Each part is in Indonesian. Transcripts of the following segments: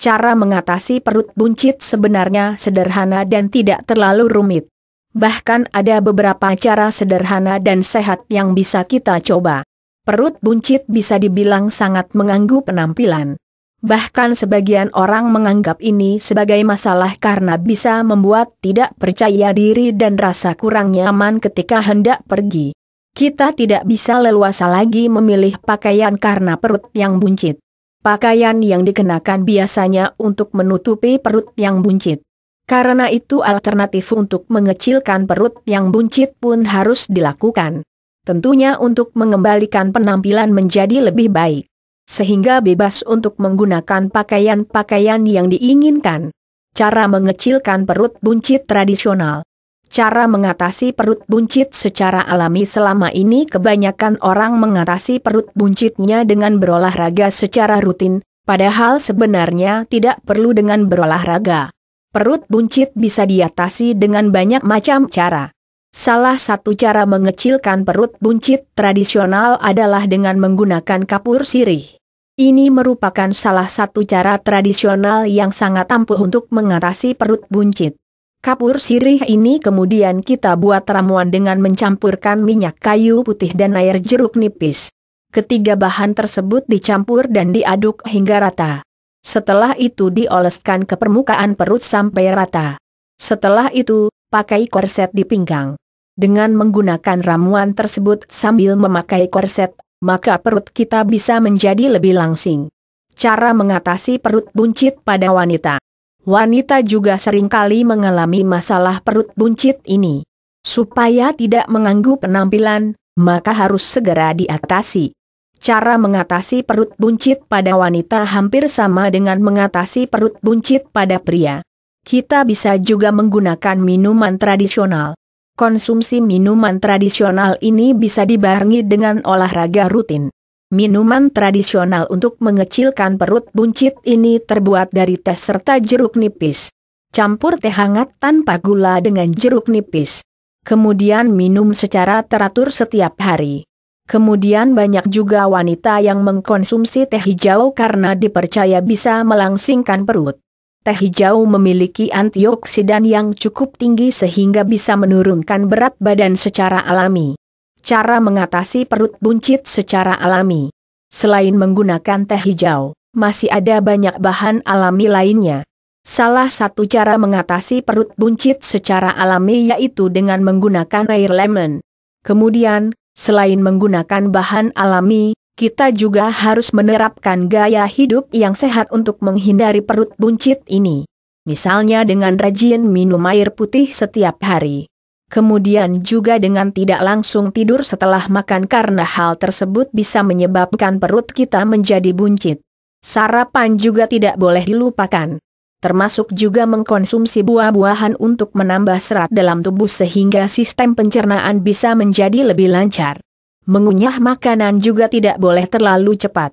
Cara mengatasi perut buncit sebenarnya sederhana dan tidak terlalu rumit. Bahkan ada beberapa cara sederhana dan sehat yang bisa kita coba. Perut buncit bisa dibilang sangat mengganggu penampilan. Bahkan sebagian orang menganggap ini sebagai masalah karena bisa membuat tidak percaya diri dan rasa kurang nyaman ketika hendak pergi. Kita tidak bisa leluasa lagi memilih pakaian karena perut yang buncit. Pakaian yang dikenakan biasanya untuk menutupi perut yang buncit. Karena itu alternatif untuk mengecilkan perut yang buncit pun harus dilakukan. Tentunya untuk mengembalikan penampilan menjadi lebih baik. Sehingga bebas untuk menggunakan pakaian-pakaian yang diinginkan. Cara mengecilkan perut buncit tradisional Cara mengatasi perut buncit secara alami selama ini kebanyakan orang mengatasi perut buncitnya dengan berolahraga secara rutin, padahal sebenarnya tidak perlu dengan berolahraga. Perut buncit bisa diatasi dengan banyak macam cara. Salah satu cara mengecilkan perut buncit tradisional adalah dengan menggunakan kapur sirih. Ini merupakan salah satu cara tradisional yang sangat ampuh untuk mengatasi perut buncit. Kapur sirih ini kemudian kita buat ramuan dengan mencampurkan minyak kayu putih dan air jeruk nipis. Ketiga bahan tersebut dicampur dan diaduk hingga rata. Setelah itu dioleskan ke permukaan perut sampai rata. Setelah itu, pakai korset di pinggang. Dengan menggunakan ramuan tersebut sambil memakai korset, maka perut kita bisa menjadi lebih langsing. Cara mengatasi perut buncit pada wanita wanita juga seringkali mengalami masalah perut buncit ini. Supaya tidak mengganggu penampilan, maka harus segera diatasi. Cara mengatasi perut buncit pada wanita hampir sama dengan mengatasi perut buncit pada pria. Kita bisa juga menggunakan minuman tradisional. Konsumsi minuman tradisional ini bisa dibarengi dengan olahraga rutin. Minuman tradisional untuk mengecilkan perut buncit ini terbuat dari teh serta jeruk nipis. Campur teh hangat tanpa gula dengan jeruk nipis. Kemudian minum secara teratur setiap hari. Kemudian banyak juga wanita yang mengkonsumsi teh hijau karena dipercaya bisa melangsingkan perut. Teh hijau memiliki antioksidan yang cukup tinggi sehingga bisa menurunkan berat badan secara alami. Cara mengatasi perut buncit secara alami. Selain menggunakan teh hijau, masih ada banyak bahan alami lainnya. Salah satu cara mengatasi perut buncit secara alami yaitu dengan menggunakan air lemon. Kemudian, selain menggunakan bahan alami, kita juga harus menerapkan gaya hidup yang sehat untuk menghindari perut buncit ini. Misalnya dengan rajin minum air putih setiap hari, Kemudian juga dengan tidak langsung tidur setelah makan karena hal tersebut bisa menyebabkan perut kita menjadi buncit. Sarapan juga tidak boleh dilupakan. Termasuk juga mengkonsumsi buah-buahan untuk menambah serat dalam tubuh sehingga sistem pencernaan bisa menjadi lebih lancar. Mengunyah makanan juga tidak boleh terlalu cepat.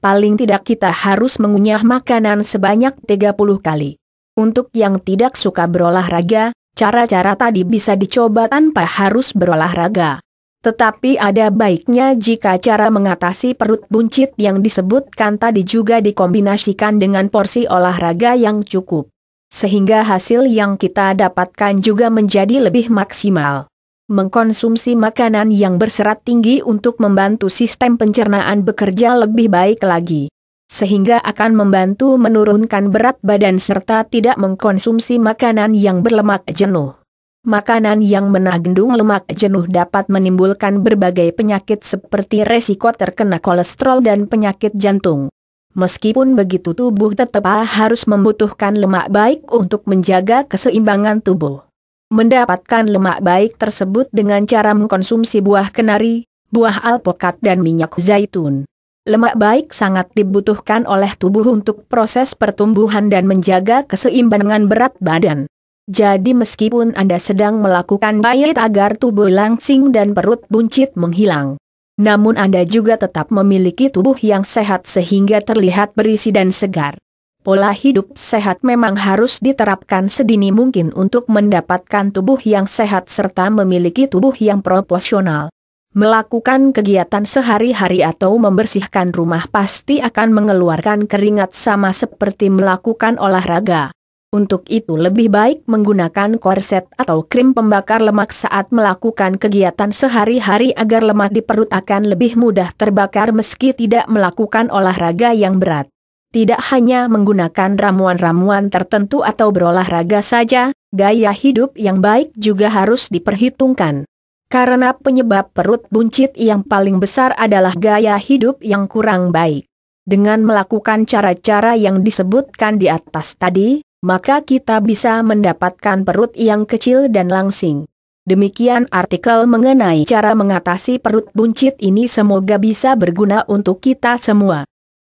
Paling tidak kita harus mengunyah makanan sebanyak 30 kali. Untuk yang tidak suka berolahraga, Cara-cara tadi bisa dicoba tanpa harus berolahraga. Tetapi ada baiknya jika cara mengatasi perut buncit yang disebutkan tadi juga dikombinasikan dengan porsi olahraga yang cukup. Sehingga hasil yang kita dapatkan juga menjadi lebih maksimal. Mengkonsumsi makanan yang berserat tinggi untuk membantu sistem pencernaan bekerja lebih baik lagi sehingga akan membantu menurunkan berat badan serta tidak mengkonsumsi makanan yang berlemak jenuh. Makanan yang menagendung lemak jenuh dapat menimbulkan berbagai penyakit seperti resiko terkena kolesterol dan penyakit jantung. Meskipun begitu tubuh tetap harus membutuhkan lemak baik untuk menjaga keseimbangan tubuh. Mendapatkan lemak baik tersebut dengan cara mengkonsumsi buah kenari, buah alpukat dan minyak zaitun. Lemak baik sangat dibutuhkan oleh tubuh untuk proses pertumbuhan dan menjaga keseimbangan berat badan. Jadi meskipun Anda sedang melakukan diet agar tubuh langsing dan perut buncit menghilang, namun Anda juga tetap memiliki tubuh yang sehat sehingga terlihat berisi dan segar. Pola hidup sehat memang harus diterapkan sedini mungkin untuk mendapatkan tubuh yang sehat serta memiliki tubuh yang proporsional. Melakukan kegiatan sehari-hari atau membersihkan rumah pasti akan mengeluarkan keringat sama seperti melakukan olahraga. Untuk itu lebih baik menggunakan korset atau krim pembakar lemak saat melakukan kegiatan sehari-hari agar lemak di perut akan lebih mudah terbakar meski tidak melakukan olahraga yang berat. Tidak hanya menggunakan ramuan-ramuan tertentu atau berolahraga saja, gaya hidup yang baik juga harus diperhitungkan. Karena penyebab perut buncit yang paling besar adalah gaya hidup yang kurang baik. Dengan melakukan cara-cara yang disebutkan di atas tadi, maka kita bisa mendapatkan perut yang kecil dan langsing. Demikian artikel mengenai cara mengatasi perut buncit ini semoga bisa berguna untuk kita semua.